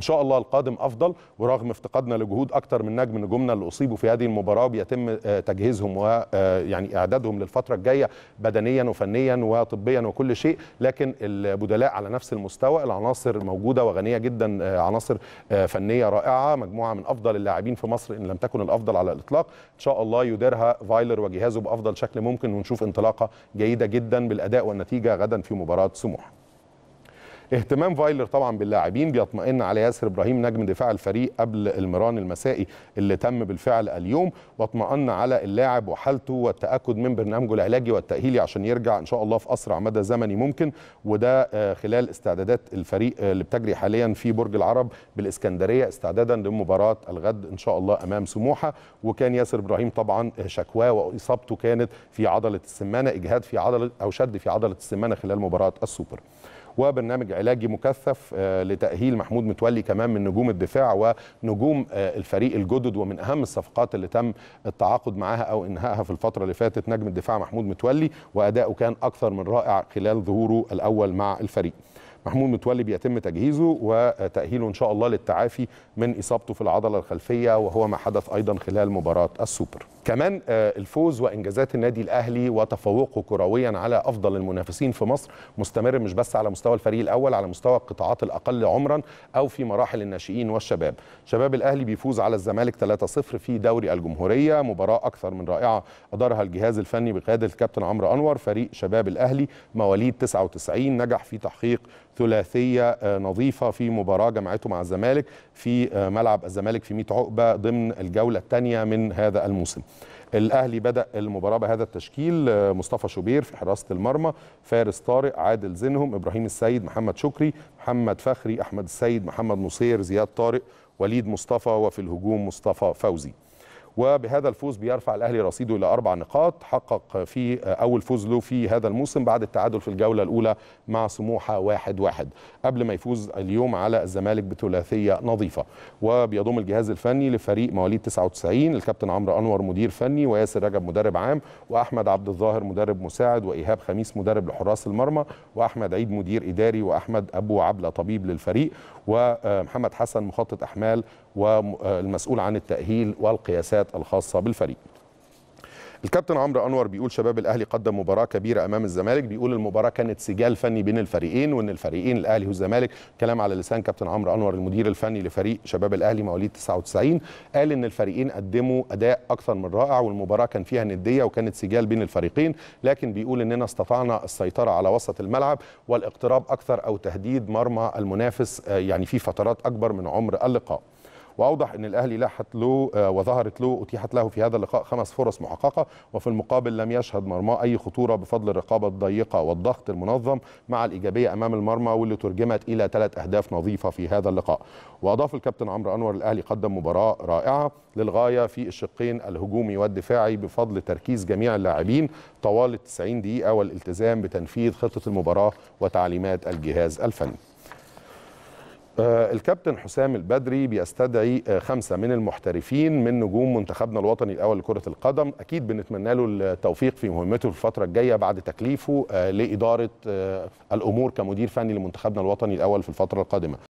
ان شاء الله القادم افضل ورغم افتقادنا لجهود اكتر من نجم نجومنا اللي اصيبوا في هذه المباراه بيتم آه، تجهيزهم ويعني آه، اعدادهم للفتره الجايه بدنيا وفنيا وطبيا وكل شيء لكن البدلاء على نفس المستوى العناصر موجوده وغنيه جدا آه، عناصر فنيه رائعه مجموعه من افضل اللاعبين في مصر ان لم تكن الافضل على الاطلاق ان شاء الله يديرها فايلر وجهازه بافضل شكل ممكن ونشوف انطلاقه جيده جدا بالاداء والنتيجه غدا في مباراه سموحه اهتمام فايلر طبعا باللاعبين بيطمئن على ياسر ابراهيم نجم دفاع الفريق قبل المران المسائي اللي تم بالفعل اليوم واطمئن على اللاعب وحالته والتاكد من برنامجه العلاجي والتاهيلي عشان يرجع ان شاء الله في اسرع مدى زمني ممكن وده آه، خلال استعدادات الفريق آه، اللي بتجري حاليا في برج العرب بالاسكندريه استعدادا لمباراه الغد ان شاء الله امام سموحه وكان ياسر ابراهيم طبعا آه، شكواه واصابته كانت في عضله السمانه اجهاد في عضله او شد في عضله السمانه خلال مباراه السوبر وبرنامج علاجي مكثف آه، لتأهيل محمود متولي كمان من نجوم الدفاع ونجوم آه، الفريق الجدد ومن أهم الصفقات اللي تم التعاقد معاها أو إنهائها في الفترة اللي فاتت نجم الدفاع محمود متولي وأداؤه كان أكثر من رائع خلال ظهوره الأول مع الفريق محمود متولي بيتم تجهيزه وتأهيله إن شاء الله للتعافي من إصابته في العضلة الخلفية وهو ما حدث أيضا خلال مباراة السوبر كمان آه، الفوز وانجازات النادي الاهلي وتفوقه كرويا على افضل المنافسين في مصر مستمر مش بس على مستوى الفريق الاول على مستوى القطاعات الاقل عمرا او في مراحل الناشئين والشباب شباب الاهلي بيفوز على الزمالك 3-0 في دوري الجمهوريه مباراه اكثر من رائعه ادارها الجهاز الفني بقياده الكابتن عمرو انور فريق شباب الاهلي مواليد 99 نجح في تحقيق ثلاثيه آه، نظيفه في مباراه جمعته مع الزمالك في آه، ملعب الزمالك في 100 عقبه ضمن الجوله الثانيه من هذا الموسم الاهلي بدا المباراه بهذا التشكيل آه، مصطفى شوبير في حراسه المرمى فارس طارق عادل زينهم ابراهيم السيد محمد شكري محمد فخري احمد السيد محمد نصير زياد طارق وليد مصطفى وفي الهجوم مصطفى فوزي وبهذا الفوز بيرفع الاهلي رصيده الى اربع نقاط حقق في اول فوز له في هذا الموسم بعد التعادل في الجوله الاولى مع سموحه واحد واحد قبل ما يفوز اليوم على الزمالك بثلاثيه نظيفه وبيضم الجهاز الفني لفريق مواليد 99 الكابتن عمرو انور مدير فني وياسر رجب مدرب عام واحمد عبد الظاهر مدرب مساعد وايهاب خميس مدرب لحراس المرمى واحمد عيد مدير اداري واحمد ابو عبله طبيب للفريق ومحمد حسن مخطط احمال والمسؤول عن التأهيل والقياسات الخاصة بالفريق الكابتن عمرو انور بيقول شباب الاهلي قدم مباراه كبيره امام الزمالك بيقول المباراه كانت سجال فني بين الفريقين وان الفريقين الاهلي والزمالك كلام على لسان كابتن عمرو انور المدير الفني لفريق شباب الاهلي مواليد 99 قال ان الفريقين قدموا اداء اكثر من رائع والمباراه كان فيها نديه وكانت سجال بين الفريقين لكن بيقول اننا استطعنا السيطره على وسط الملعب والاقتراب اكثر او تهديد مرمى المنافس آه، يعني في فترات اكبر من عمر اللقاء واوضح ان الاهلي لاحت له آه، وظهرت له اتيحت له في هذا اللقاء خمس فرص محققه وفي المقابل لم يشهد مرماه اي خطوره بفضل الرقابه الضيقه والضغط المنظم مع الايجابيه امام المرمى واللي ترجمت الى ثلاث اهداف نظيفه في هذا اللقاء واضاف الكابتن عمرو انور الاهلي قدم مباراه رائعه للغايه في الشقين الهجومي والدفاعي بفضل تركيز جميع اللاعبين طوال 90 دقيقه والالتزام بتنفيذ خطه المباراه وتعليمات الجهاز الفني آه، الكابتن حسام البدري بيستدعي آه، خمسة من المحترفين من نجوم منتخبنا الوطني الأول لكرة القدم أكيد بنتمنى له التوفيق في مهمته في الفترة الجاية بعد تكليفه آه، لإدارة الأمور كمدير فني لمنتخبنا الوطني الأول في الفترة القادمة